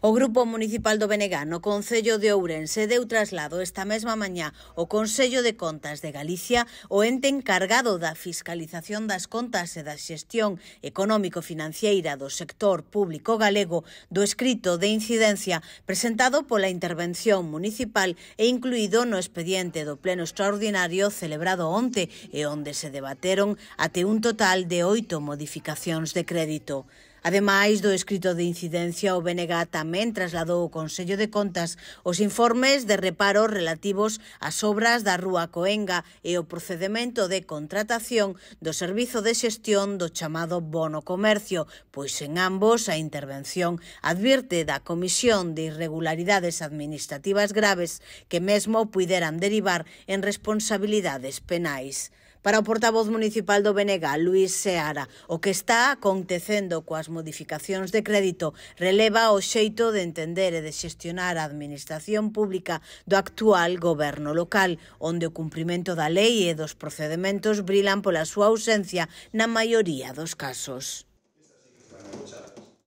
O Grupo Municipal do Benegán no Concello de Ourense deu traslado esta mesma mañá o Consello de Contas de Galicia o ente encargado da fiscalización das contas e da xestión económico-financieira do sector público galego do escrito de incidencia presentado pola intervención municipal e incluído no expediente do Pleno Extraordinario celebrado onte e onde se debateron até un total de oito modificacións de crédito. Ademais do escrito de incidencia, o BNG tamén trasladou ao Consello de Contas os informes de reparos relativos ás obras da Rúa Coenga e o procedimento de contratación do Servizo de Xestión do chamado Bono Comercio, pois en ambos a intervención advirte da Comisión de Irregularidades Administrativas Graves que mesmo puideran derivar en responsabilidades penais para o portavoz municipal do Benega, Luís Seara. O que está acontecendo coas modificacións de crédito releva o xeito de entender e de xestionar a administración pública do actual goberno local, onde o cumprimento da lei e dos procedementos brilan pola súa ausencia na maioría dos casos.